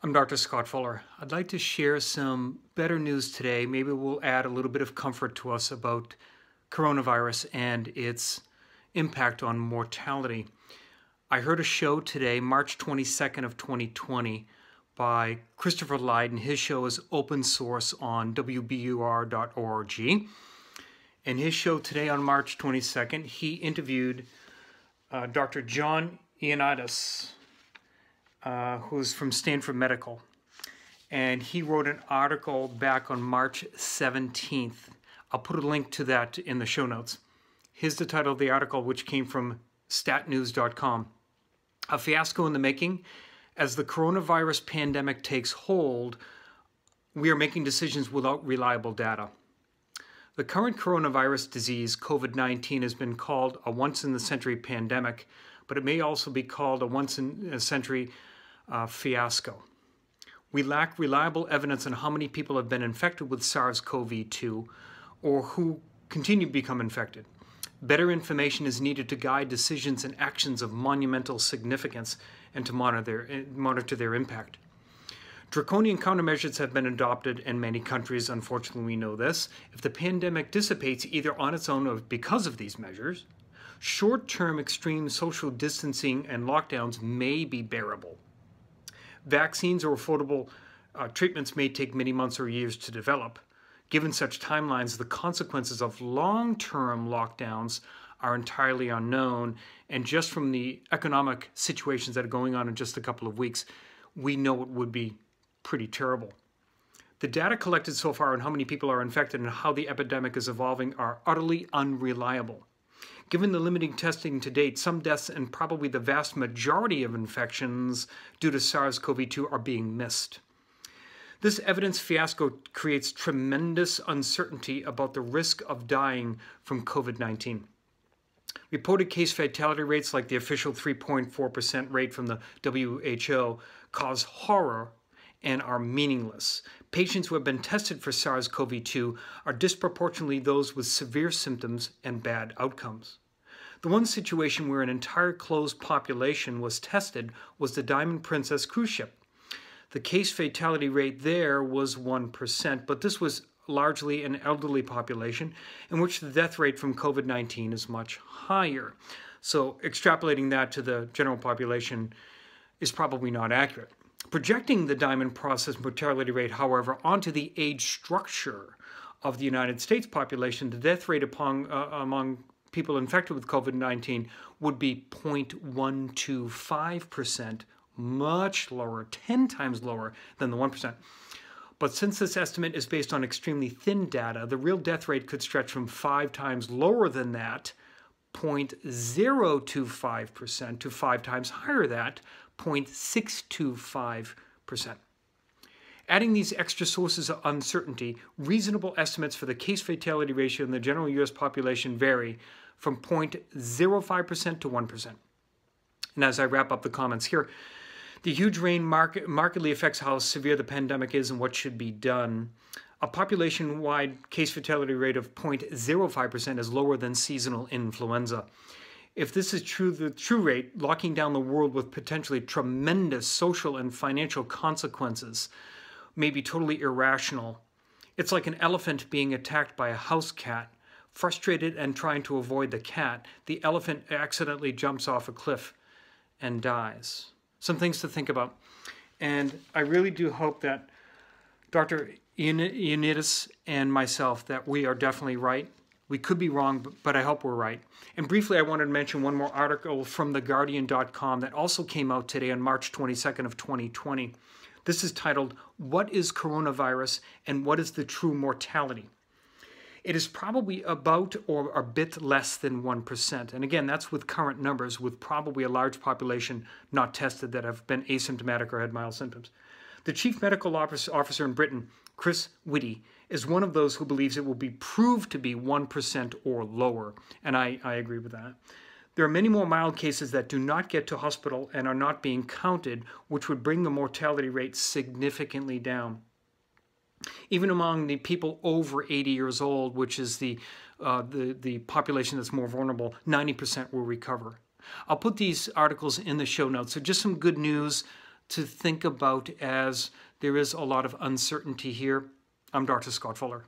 I'm Dr. Scott Fuller. I'd like to share some better news today. Maybe we'll add a little bit of comfort to us about coronavirus and its impact on mortality. I heard a show today, March 22nd of 2020, by Christopher Lyden. His show is open source on wbur.org. In his show today on March 22nd, he interviewed uh, Dr. John Ioannidis uh, who's from Stanford Medical. And he wrote an article back on March 17th. I'll put a link to that in the show notes. Here's the title of the article, which came from statnews.com. A fiasco in the making. As the coronavirus pandemic takes hold, we are making decisions without reliable data. The current coronavirus disease, COVID 19, has been called a once in a century pandemic, but it may also be called a once in a century uh, fiasco. We lack reliable evidence on how many people have been infected with SARS CoV 2 or who continue to become infected. Better information is needed to guide decisions and actions of monumental significance and to monitor their, eh, monitor their impact. Draconian countermeasures have been adopted in many countries, unfortunately, we know this. If the pandemic dissipates either on its own or because of these measures, short term extreme social distancing and lockdowns may be bearable. Vaccines or affordable uh, treatments may take many months or years to develop. Given such timelines, the consequences of long term lockdowns are entirely unknown. And just from the economic situations that are going on in just a couple of weeks, we know it would be pretty terrible. The data collected so far on how many people are infected and how the epidemic is evolving are utterly unreliable. Given the limiting testing to date, some deaths and probably the vast majority of infections due to SARS CoV 2 are being missed. This evidence fiasco creates tremendous uncertainty about the risk of dying from COVID 19. Reported case fatality rates, like the official 3.4% rate from the WHO, cause horror and are meaningless. Patients who have been tested for SARS CoV 2 are disproportionately those with severe symptoms and bad outcomes. The one situation where an entire closed population was tested was the Diamond Princess cruise ship. The case fatality rate there was 1%, but this was largely an elderly population in which the death rate from COVID 19 is much higher. So, extrapolating that to the general population is probably not accurate. Projecting the diamond process mortality rate, however, onto the age structure of the United States population, the death rate upon, uh, among people infected with COVID 19 would be 0.125%, much lower, 10 times lower than the 1%. But since this estimate is based on extremely thin data, the real death rate could stretch from five times lower than that, 0.025%, to five times higher that, 0.625%. Adding these extra sources of uncertainty, reasonable estimates for the case fatality ratio in the general U.S. population vary from 0.05% to 1%. And as I wrap up the comments here, the huge rain mark markedly affects how severe the pandemic is and what should be done. A population wide case fatality rate of 0.05% is lower than seasonal influenza. If this is true, the true rate, locking down the world with potentially tremendous social and financial consequences may be totally irrational. It's like an elephant being attacked by a house cat. Frustrated and trying to avoid the cat, the elephant accidentally jumps off a cliff and dies. Some things to think about. And I really do hope that Dr. Ian Ioannidis and myself that we are definitely right we could be wrong, but I hope we're right. And briefly, I wanted to mention one more article from theguardian.com that also came out today on March 22nd of 2020. This is titled, What is Coronavirus and What is the True Mortality? It is probably about or a bit less than 1%. And again, that's with current numbers, with probably a large population not tested that have been asymptomatic or had mild symptoms. The chief medical officer in Britain, Chris Whitty, is one of those who believes it will be proved to be 1% or lower, and I, I agree with that. There are many more mild cases that do not get to hospital and are not being counted, which would bring the mortality rate significantly down. Even among the people over 80 years old, which is the, uh, the, the population that's more vulnerable, 90% will recover. I'll put these articles in the show notes. So just some good news to think about as there is a lot of uncertainty here. I'm Dr. Scott Fuller.